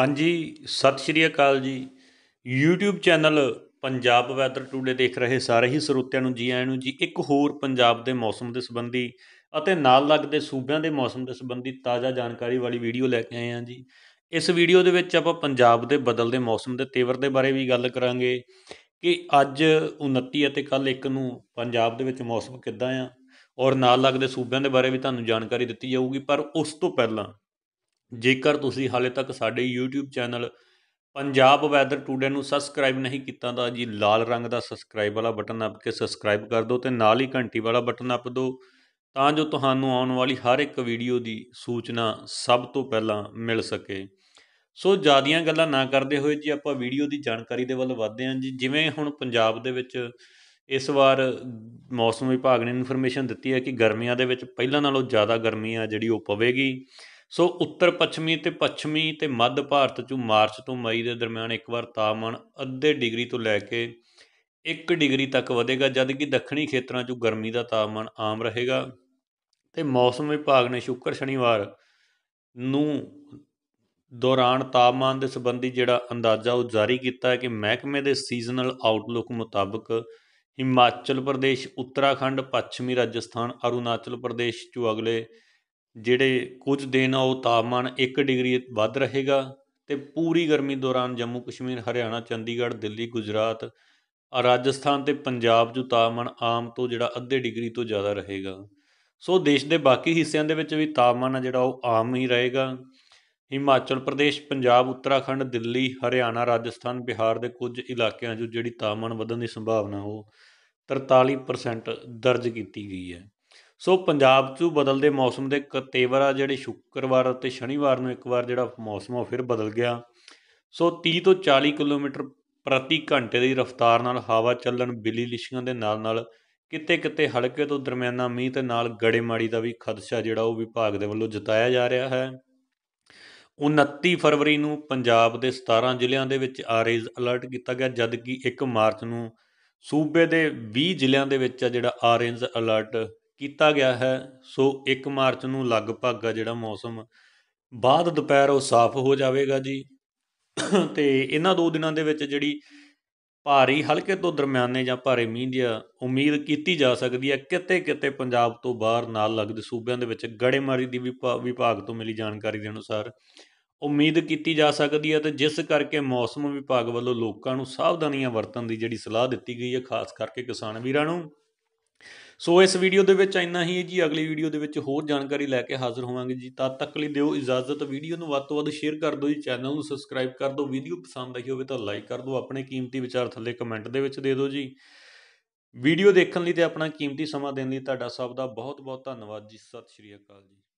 ਹਾਂਜੀ ਸਤਿ ਸ਼੍ਰੀ ਅਕਾਲ ਜੀ YouTube channel Punjab weather today ਦੇਖ ਰਹੇ ਸਾਰੇ ਹੀ ਸਰੋਤਿਆਂ ਨੂੰ ਜੀ ਆਇਆਂ ਨੂੰ ਜੀ ਇੱਕ ਹੋਰ ਪੰਜਾਬ ਦੇ ਮੌਸਮ ਦੇ ਸੰਬੰਧੀ ਅਤੇ ਨਾਲ ਲੱਗਦੇ ਸੂਬਿਆਂ ਦੇ ਮੌਸਮ ਦੇ ਸੰਬੰਧੀ ਤਾਜ਼ਾ ਜਾਣਕਾਰੀ ਵਾਲੀ ਵੀਡੀਓ ਲੈ ਕੇ ਆਏ ਹਾਂ ਜੀ ਇਸ ਵੀਡੀਓ ਦੇ ਵਿੱਚ ਆਪਾਂ ਪੰਜਾਬ ਦੇ ਬਦਲਦੇ ਮੌਸਮ ਦੇ ਤੇਵਰ ਦੇ ਬਾਰੇ ਵੀ ਗੱਲ ਕਰਾਂਗੇ ਕਿ ਅੱਜ 29 ਅਤੇ ਕੱਲ 1 ਨੂੰ ਪੰਜਾਬ ਦੇ ਵਿੱਚ ਮੌਸਮ ਕਿੱਦਾਂ ਆ ਔਰ ਨਾਲ ਲੱਗਦੇ ਸੂਬਿਆਂ ਦੇ ਬਾਰੇ ਵੀ ਤੁਹਾਨੂੰ ਜਾਣਕਾਰੀ ਦਿੱਤੀ ਜਾਊਗੀ ਪਰ ਉਸ ਤੋਂ ਪਹਿਲਾਂ ਜੇਕਰ ਤੁਸੀਂ ਹਾਲੇ ਤੱਕ ਸਾਡੇ YouTube channel Punjab weather today ਨੂੰ ਸਬਸਕ੍ਰਾਈਬ ਨਹੀਂ ਕੀਤਾ ਤਾਂ ਜੀ ਲਾਲ ਰੰਗ ਦਾ ਸਬਸਕ੍ਰਾਈਬ ਵਾਲਾ ਬਟਨ ਅੱਪ ਕੇ ਸਬਸਕ੍ਰਾਈਬ ਕਰ ਦਿਓ ਤੇ ਨਾਲ ਹੀ ਘੰਟੀ ਵਾਲਾ ਬਟਨ ਅੱਪ ਦਿਓ ਤਾਂ ਜੋ ਤੁਹਾਨੂੰ ਆਉਣ ਵਾਲੀ ਹਰ ਇੱਕ ਵੀਡੀਓ ਦੀ ਸੂਚਨਾ ਸਭ ਤੋਂ ਪਹਿਲਾਂ ਮਿਲ ਸਕੇ ਸੋ ਜਿਆਦੀਆਂ ਗੱਲਾਂ ਨਾ ਕਰਦੇ ਹੋਏ ਜੀ ਆਪਾਂ ਵੀਡੀਓ ਦੀ ਜਾਣਕਾਰੀ ਦੇ ਵੱਲ ਵਧਦੇ ਹਾਂ ਜੀ ਜਿਵੇਂ ਹੁਣ ਪੰਜਾਬ ਦੇ ਵਿੱਚ ਇਸ ਵਾਰ ਮੌਸਮ ਵਿਭਾਗ ਨੇ ਇਨਫੋਰਮੇਸ਼ਨ ਦਿੱਤੀ ਹੈ ਕਿ ਗਰਮੀਆਂ ਦੇ ਵਿੱਚ ਪਹਿਲਾਂ ਨਾਲੋਂ ਜ਼ਿਆਦਾ ਗਰਮੀ ਆ ਜਿਹੜੀ ਉਹ ਪਵੇਗੀ ਸੋ ਉੱਤਰ ਪੱਛਮੀ ਤੇ ਪੱਛਮੀ ਤੇ ਮੱਧ ਭਾਰਤ 'ਚ ਮਾਰਚ ਤੋਂ ਮਈ ਦੇ ਦਰਮਿਆਨ ਇੱਕ ਵਾਰ ਤਾਪਮਾਨ ਅੱਧੇ ਡਿਗਰੀ ਤੋਂ ਲੈ ਕੇ 1 ਡਿਗਰੀ ਤੱਕ ਵਧੇਗਾ ਜਦਕਿ ਦੱਖਣੀ ਖੇਤਰਾਂ 'ਚ ਗਰਮੀ ਦਾ ਤਾਪਮਾਨ ਆਮ ਰਹੇਗਾ ਤੇ ਮੌਸਮ ਵਿਭਾਗ ਨੇ ਸ਼ੁੱਕਰ ਸ਼ਨੀਵਾਰ ਨੂੰ ਦੌਰਾਨ ਤਾਪਮਾਨ ਦੇ ਸੰਬੰਧੀ ਜਿਹੜਾ ਅੰਦਾਜ਼ਾ ਉਹ ਜਾਰੀ ਕੀਤਾ ਹੈ ਕਿ ਮਹਿਕਮੇ ਦੇ ਸੀਜ਼ਨਲ ਆਊਟਲੁੱਕ ਮੁਤਾਬਕ ਹਿਮਾਚਲ ਪ੍ਰਦੇਸ਼ ਉੱਤਰਾਖੰਡ ਪੱਛਮੀ ਰਾਜਸਥਾਨ ਅਰੁਣਾਚਲ ਪ੍ਰਦੇਸ਼ 'ਚ ਅਗਲੇ ਜਿਹੜੇ ਕੁਝ ਦਿਨ ਉਹ ਤਾਪਮਾਨ 1 ਡਿਗਰੀ ਵੱਧ ਰਹੇਗਾ ਤੇ ਪੂਰੀ ਗਰਮੀ ਦੌਰਾਨ ਜੰਮੂ ਕਸ਼ਮੀਰ ਹਰਿਆਣਾ ਚੰਡੀਗੜ੍ਹ ਦਿੱਲੀ ਗੁਜਰਾਤ ਰਾਜਸਥਾਨ ਤੇ ਪੰਜਾਬ 'ਚ ਤਾਪਮਾਨ ਆਮ ਤੋਂ ਜਿਹੜਾ ਅੱਧੇ ਡਿਗਰੀ ਤੋਂ ਜ਼ਿਆਦਾ ਰਹੇਗਾ ਸੋ ਦੇਸ਼ ਦੇ ਬਾਕੀ ਹਿੱਸਿਆਂ ਦੇ ਵਿੱਚ ਵੀ ਤਾਪਮਾਨ ਆ ਜਿਹੜਾ ਉਹ ਆਮ ਹੀ ਰਹੇਗਾ ਹਿਮਾਚਲ ਪ੍ਰਦੇਸ਼ ਪੰਜਾਬ ਉੱਤਰਾਖੰਡ ਦਿੱਲੀ ਹਰਿਆਣਾ ਰਾਜਸਥਾਨ ਬਿਹਾਰ ਦੇ ਕੁਝ ਇਲਾਕਿਆਂ 'ਚ ਜਿਹੜੀ ਤਾਪਮਾਨ ਵਧਣ ਦੀ ਸੰਭਾਵਨਾ ਉਹ 43% ਦਰਜ ਕੀਤੀ ਗਈ ਹੈ ਸੋ ਪੰਜਾਬ 'ਚ ਬਦਲਦੇ ਮੌਸਮ ਦੇ ਤੇਵਰ ਆ ਜਿਹੜੇ ਸ਼ੁੱਕਰਵਾਰ ਅਤੇ ਸ਼ਨੀਵਾਰ ਨੂੰ ਇੱਕ ਵਾਰ ਜਿਹੜਾ ਮੌਸਮ ਉਹ ਫਿਰ ਬਦਲ ਗਿਆ ਸੋ 30 ਤੋਂ 40 ਕਿਲੋਮੀਟਰ ਪ੍ਰਤੀ ਘੰਟੇ ਦੀ ਰਫ਼ਤਾਰ ਨਾਲ ਹਵਾ ਚੱਲਣ ਬਿਲੀ ਲਿਸ਼ੀਆਂ ਦੇ ਨਾਲ-ਨਾਲ ਕਿਤੇ-ਕਿਤੇ ਹਲਕੇ ਤੋਂ ਦਰਮਿਆਨਾ ਮੀਂਹ ਤੇ ਨਾਲ ਗੜੇਮਾੜੀ ਦਾ ਵੀ ਖਦਸ਼ਾ ਜਿਹੜਾ ਉਹ ਵਿਭਾਗ ਦੇ ਵੱਲੋਂ ਜਤਾਇਆ ਜਾ ਰਿਹਾ ਹੈ 29 ਫਰਵਰੀ ਨੂੰ ਪੰਜਾਬ ਦੇ 17 ਜ਼ਿਲ੍ਹਿਆਂ ਦੇ ਵਿੱਚ ਆਰੇਜ ਅਲਰਟ ਕੀਤਾ ਗਿਆ ਜਦਕਿ 1 ਮਾਰਚ ਨੂੰ ਸੂਬੇ ਦੇ 20 ਜ਼ਿਲ੍ਹਿਆਂ ਦੇ ਵਿੱਚ ਜਿਹੜਾ ਆਰੇਂਜ ਅਲਰਟ ਕੀਤਾ ਗਿਆ ਹੈ ਸੋ 1 ਮਾਰਚ ਨੂੰ ਲਗਭਗ ਜਿਹੜਾ ਮੌਸਮ ਬਾਅਦ ਦੁਪਹਿਰ ਉਹ ਸਾਫ਼ ਹੋ ਜਾਵੇਗਾ ਜੀ ਤੇ ਇਹਨਾਂ ਦੋ ਦਿਨਾਂ ਦੇ ਵਿੱਚ ਜਿਹੜੀ ਭਾਰੀ ਹਲਕੇ ਤੋਂ ਦਰਮਿਆਨੇ ਜਾਂ ਭਾਰੇ ਮੀਂਹ ਦੀ ਉਮੀਦ ਕੀਤੀ ਜਾ ਸਕਦੀ ਹੈ ਕਿਤੇ ਕਿਤੇ ਪੰਜਾਬ ਤੋਂ ਬਾਹਰ ਨਾਲ ਲੱਗਦੇ ਸੂਬਿਆਂ ਦੇ ਵਿੱਚ ਗੜੇਮਾਰੀ ਦੀ ਵਿਭਾਗ ਤੋਂ ਮਿਲੀ ਜਾਣਕਾਰੀ ਦੇ ਅਨੁਸਾਰ ਉਮੀਦ ਕੀਤੀ ਜਾ ਸਕਦੀ ਹੈ ਤੇ ਜਿਸ ਕਰਕੇ ਮੌਸਮ ਵਿਭਾਗ ਵੱਲੋਂ ਲੋਕਾਂ ਨੂੰ ਸਾਵਧਾਨੀਆਂ ਵਰਤਣ ਦੀ ਜਿਹੜੀ ਸਲਾਹ ਦਿੱਤੀ ਗਈ ਹੈ ਖਾਸ ਕਰਕੇ ਕਿਸਾਨ ਵੀਰਾਂ ਨੂੰ ਸੋ ਇਸ ਵੀਡੀਓ ਦੇ ਵਿੱਚ ਇੰਨਾ ਹੀ ਹੈ ਜੀ ਅਗਲੀ ਵੀਡੀਓ ਦੇ ਵਿੱਚ ਹੋਰ ਜਾਣਕਾਰੀ ਲੈ ਕੇ ਹਾਜ਼ਰ ਹੋਵਾਂਗੇ ਜੀ ਤਦ ਤੱਕ ਲਈ ਦਿਓ ਇਜਾਜ਼ਤ ਵੀਡੀਓ ਨੂੰ ਵੱਧ ਤੋਂ ਵੱਧ ਸ਼ੇਅਰ ਕਰ ਦਿਓ ਜੀ ਚੈਨਲ ਨੂੰ ਸਬਸਕ੍ਰਾਈਬ ਕਰ ਦਿਓ ਵੀਡੀਓ ਪਸੰਦ ਆਈ ਹੋਵੇ ਤਾਂ ਲਾਈਕ ਕਰ ਦਿਓ ਆਪਣੇ ਕੀਮਤੀ ਵਿਚਾਰ ਥੱਲੇ ਕਮੈਂਟ ਦੇ ਵਿੱਚ ਦੇ ਦਿਓ ਜੀ ਵੀਡੀਓ ਦੇਖਣ ਲਈ ਤੇ ਆਪਣਾ ਕੀਮਤੀ ਸਮਾਂ ਦੇਣ ਲਈ ਤੁਹਾਡਾ ਸਭ ਦਾ ਬਹੁਤ ਬਹੁਤ ਧੰਨਵਾਦ ਜੀ ਸਤਿ ਸ਼੍ਰੀ ਅਕਾਲ ਜੀ